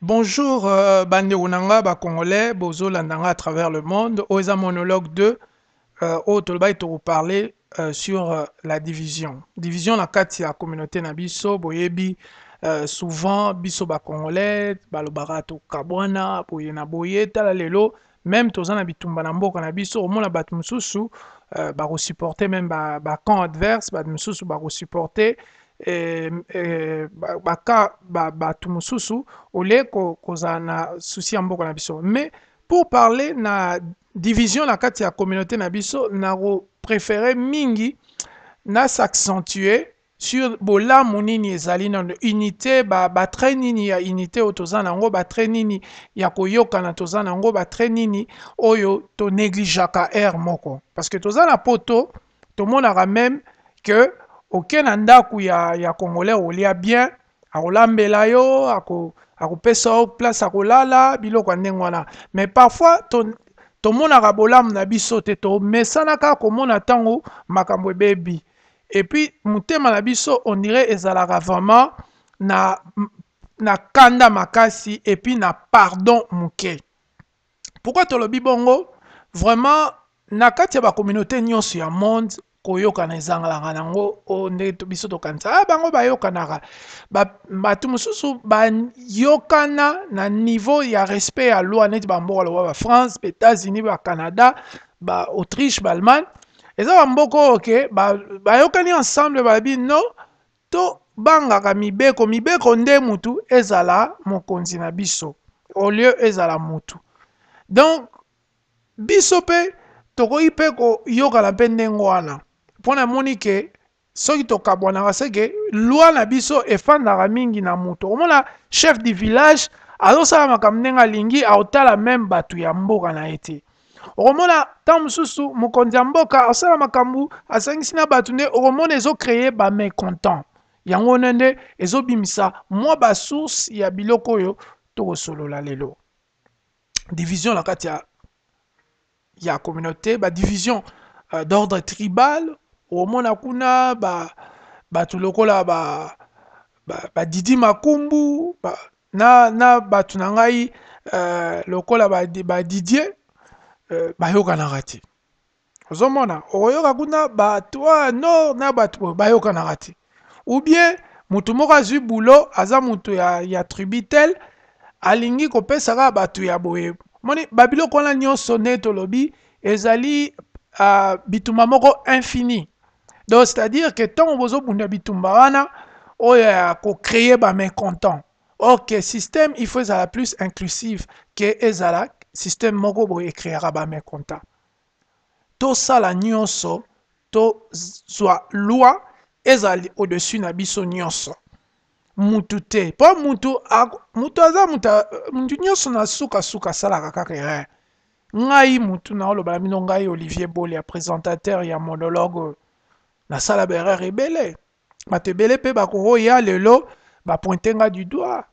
Bonjour euh, Bande bandeko Congolais, congolais bozolandanga à travers le monde oza monologue 2 au tu vous parler parler euh, sur euh, la division division la kati la communauté na boyebi souvent biso bacongolais Balobarato, Kabwana, boye na boye même toza na bitumba na mboka na biso bat même bacamp quand adverse Batmoussou, baro supporter baka eh, eh, ba, mosusu olie kozala ko na souci ya mboka na biso mais pour parler na division na kati ya communauté na biso préféré mingi na s'accentuer sur bola nini ezali na unité ba ba nini ya unité oyo ngo ba batre nini ya na toza nango ba nini oyo ka er moko parce que toza na poto ara même que oke na ndako ya, ya congolais olia bien akolambela yo akopesa ako yo place akolala biloko ya ndenge wana me parfois tomonaka bolamu na biso te tomesanaka komona ntango makambo ebebi epuis motema na biso ondire ezalaka vraiment na, na kanda makasi epuis na pardon moke pourkui tolobi bongo vraiment na kati ya bakommunauté nyonso ya monde koyokana ezangalaka nango ndenge biso tokanisa a ah, bango bayokanaka bato mosusu bayokana na niveau ya respect ya loi neti bamboka loba bafrance baétats-unis bacanada baautriche baalemagne eza bamboka oyo ke bayokani ensemble balobi no tobangaka mibeko mibeko nde mutu ezala mokonzi na biso au lieu ezala mutu donc biso mpe tokoki mpe koyokana mpe ndenge wana mpona moni ke soki tokabwanaka seke lwa na biso efandaka mingi na moto omona chef du village azosala makambo ndenge alingi aotala meme bato ya mboka na ye te okomona ntan mosusu mokonzi ya mboka asala makambo asangisi na bato nde okomona ezokreye bamécontant yango wana nde ezobimisa mwa basource ya biloko oyo tokosolola lelo division na kati ya ya communauté badivision euh, d'ordre tribal omona kuna ba bato lokola ba, ba, ba didi makumbu ba, na, na bato na ngai uh, lokola ba, ba didier uh, bayokanaka te ozomona okoyoka kuna bato ya nord na bato oyo bayokanaka te ou bien motu moko azwi bulo aza motu ya, ya tribu tel alingi kopesa kaka bato ya boye moni babiloko wana nyonso nde tolobi ezali uh, bituma moko infini donc c'est à dire que ntango bozobunda bitumba wana oyo oh, ya kocréer bamécontant or ke système il faut ezala plus inclusive ke ezala système moko boye ekréera bamécontant tosala nyonso tozwa loi ezali au-dessus na biso nyonso mutu te mpo mutu ah, mutu aza mutu euh, nyonso na sukasuka asalaka kaka erreur ngai mutu na olobela bino ngai olivier bole ya présentateur ya monologue euh, nasala baerreur ebele bato hein. ebele mpe bakokoya lelo bapointe nga du doigt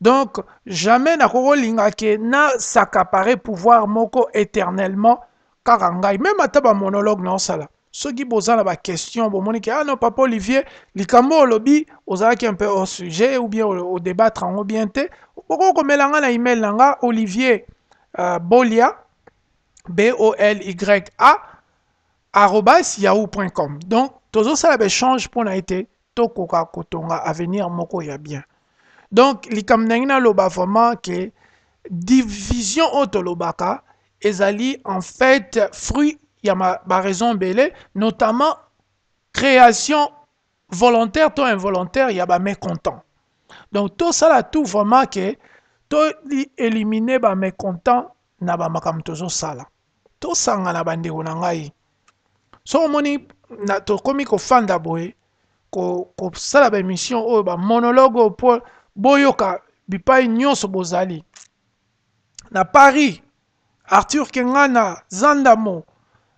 donc jamais nakokolinga ke nasakapare pouvoir moko éternellement kaka ngai même ata bamonologue naosala soki boza na baquestion bomoni monique ah non papa olivier likambo olobi ozalaki un peu hors sujet ou bien o yango bien te okoki nga na email na nga olivier uh, bolia b o l y a yahoo.com donc ben, change pour mpona été tokoka kotonga avenir moko ya bien donc likambo ndenge naloba vraiment ke division otolobaka ezali en fait fruit ya raison belé notamment création volontaire to involontaire ya ba content donc tosala tout vraiment ke toélimine content na ba makam ça tozosala ba ndeko na ngai so omoni tokomi kofanda boye kosala ko baemission oyo bamonologe mpo boyoka bipai nyonso bozali na paris arthur kengana zandamo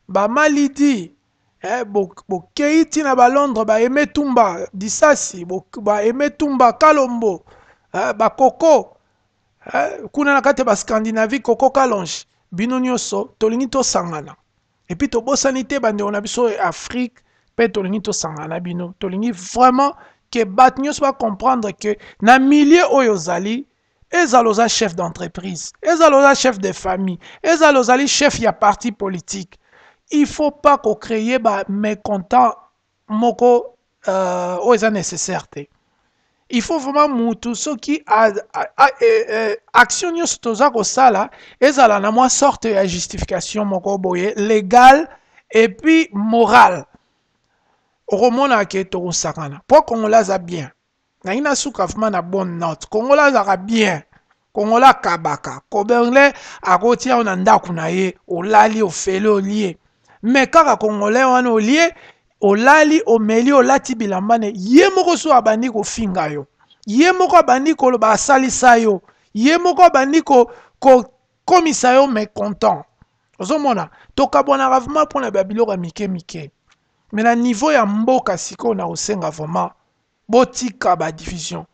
bamalidi eh, bokei bo ntina balondre baeme tumba disasi baeme tumba kalombo eh, bakoko eh, kuna na kati ya bascandinavie koko kalonge bino nyonso tolingi tosangana Et epuis tobosani te bandeko na biso oyo afrique mpe tolingi tosangana na bino tolingi vraiment ke bato nyonso que ke na milieu oyo ozali ezala oza chef d'entreprise Ezalosa chef de famille ezala ozali chef a parti politique il faut pas kocreye bamécontant moko euh, oyo eza nécessaire te il faut vraiment mutu soki euh, euh, action nyonso toza kosala ezala na mwa sorte ya justification moko boye légale epuis morale okomona ke tokosakana mpo kongola aza bien nangi nasuka vraimen na bonne note kongola azaka bien kongola akabaka koberle akotia yo na ndako na ye olali ofele olie me kaka kongolais wana olie olali omeli olati bilamba ne ye moko so abandi kofinga yo ye ko abandi koloba asalisa yo ye moko abandi ko ko, yo mécontent ozomona tokabwanaka pour pour la ya mike mike Mais niveau ya mboka siko na kosenga vraimen botika division.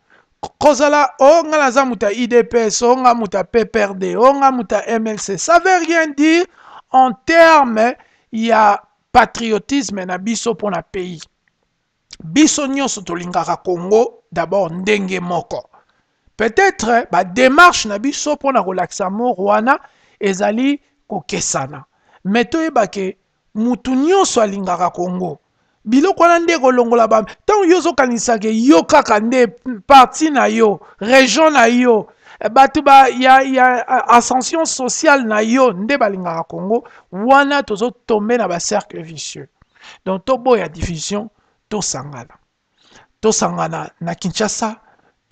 kozala onga la zamuta moto idps o nga muta pprd o nga mlc ça veut rien dire en terme ya patriotisme na biso mpo na pays biso nyonso tolingaka congo d'abord ndenge moko peut-être badémarche na biso mpo na kolakisa amour wana ezali kokesana me toyeba ke mutu nyonso alingaka congo biloko wana nde kolongola ba ntango yo ozokanisa ke yo kaka nde parti na yo région na yo Batuba, y ya, ya ascension sociale na yo nde a kongo wana tomber na cercle vicieux donc ya division To sangana na kinshasa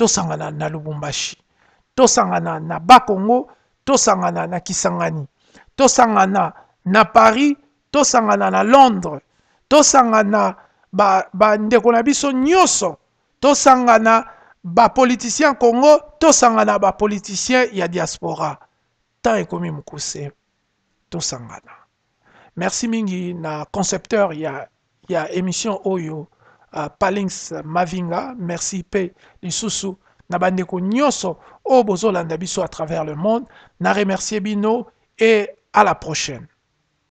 sangana na lubumbashi sangana na bakongo sangana na kisangani sangana na paris sangana na londres To sangana ba, na biso To sangana politicien congo ba politicien ya diaspora m ekomi To sangana. merci mingi na concepteur ya, ya émission oyo uh, palings mavinga merci mpe lisusu na bandeko nyonso o bozolanda biso à travers le monde na remercier bino et à la prochaine